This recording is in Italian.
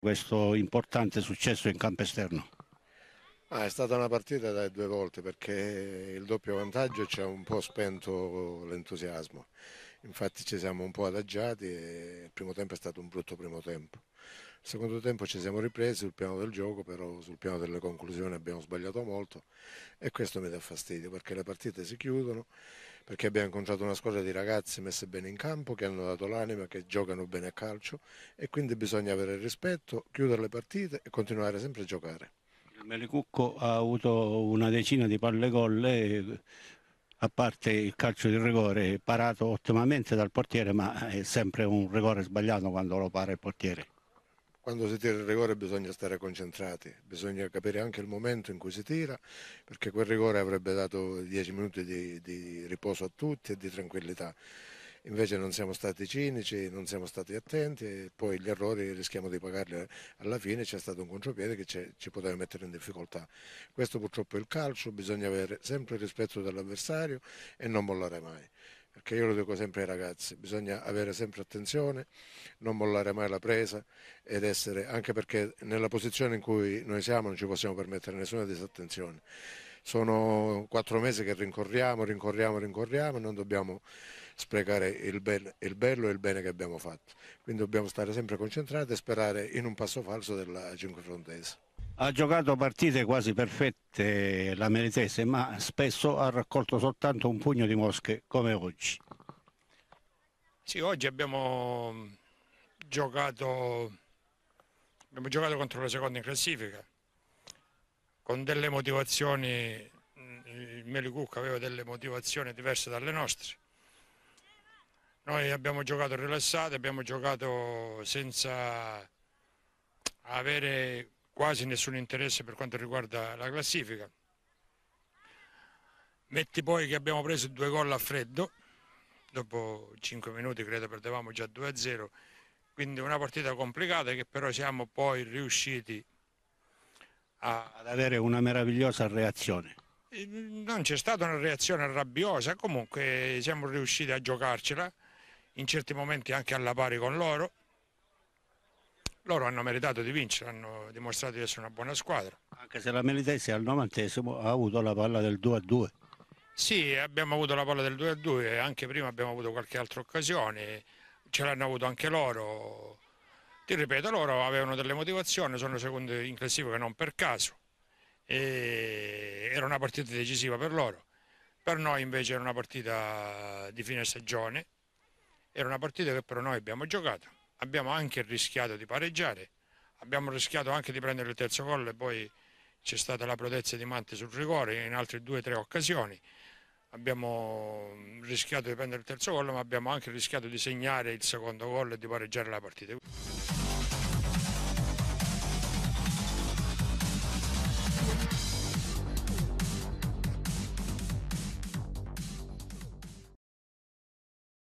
questo importante successo in campo esterno? Ah, è stata una partita da due volte perché il doppio vantaggio ci ha un po' spento l'entusiasmo. Infatti ci siamo un po' adagiati e il primo tempo è stato un brutto primo tempo. Il secondo tempo ci siamo ripresi sul piano del gioco, però sul piano delle conclusioni abbiamo sbagliato molto e questo mi dà fastidio perché le partite si chiudono perché abbiamo incontrato una squadra di ragazzi messe bene in campo, che hanno dato l'anima, che giocano bene a calcio e quindi bisogna avere rispetto, chiudere le partite e continuare sempre a giocare. Il Melicucco ha avuto una decina di palle golle, a parte il calcio di rigore, parato ottimamente dal portiere, ma è sempre un rigore sbagliato quando lo para il portiere quando si tira il rigore bisogna stare concentrati, bisogna capire anche il momento in cui si tira, perché quel rigore avrebbe dato 10 minuti di, di riposo a tutti e di tranquillità. Invece non siamo stati cinici, non siamo stati attenti e poi gli errori rischiamo di pagarli alla fine, c'è stato un contropiede che ci poteva mettere in difficoltà. Questo purtroppo è il calcio, bisogna avere sempre il rispetto dell'avversario e non mollare mai perché io lo dico sempre ai ragazzi, bisogna avere sempre attenzione, non mollare mai la presa ed essere, anche perché nella posizione in cui noi siamo non ci possiamo permettere nessuna disattenzione. Sono quattro mesi che rincorriamo, rincorriamo, rincorriamo e non dobbiamo sprecare il, bel, il bello e il bene che abbiamo fatto. Quindi dobbiamo stare sempre concentrati e sperare in un passo falso della Cinque Frontese. Ha giocato partite quasi perfette la meritese, ma spesso ha raccolto soltanto un pugno di mosche, come oggi. Sì, oggi abbiamo giocato, abbiamo giocato contro la seconda in classifica, con delle motivazioni, il Melicucca aveva delle motivazioni diverse dalle nostre. Noi abbiamo giocato rilassati, abbiamo giocato senza avere quasi nessun interesse per quanto riguarda la classifica. Metti poi che abbiamo preso due gol a freddo, dopo 5 minuti credo perdevamo già 2-0, quindi una partita complicata che però siamo poi riusciti a... ad avere una meravigliosa reazione. Eh, non c'è stata una reazione rabbiosa, comunque siamo riusciti a giocarcela, in certi momenti anche alla pari con loro loro hanno meritato di vincere, hanno dimostrato di essere una buona squadra. Anche se la Melitesi al 90 ha avuto la palla del 2 a 2. Sì, abbiamo avuto la palla del 2 a 2, anche prima abbiamo avuto qualche altra occasione, ce l'hanno avuto anche loro. Ti ripeto, loro avevano delle motivazioni, sono secondo in classifica non per caso. E era una partita decisiva per loro. Per noi invece era una partita di fine stagione, era una partita che per noi abbiamo giocato abbiamo anche rischiato di pareggiare, abbiamo rischiato anche di prendere il terzo gol e poi c'è stata la prodezza di Mante sul rigore in altre due o tre occasioni, abbiamo mm, rischiato di prendere il terzo gol ma abbiamo anche rischiato di segnare il secondo gol e di pareggiare la partita.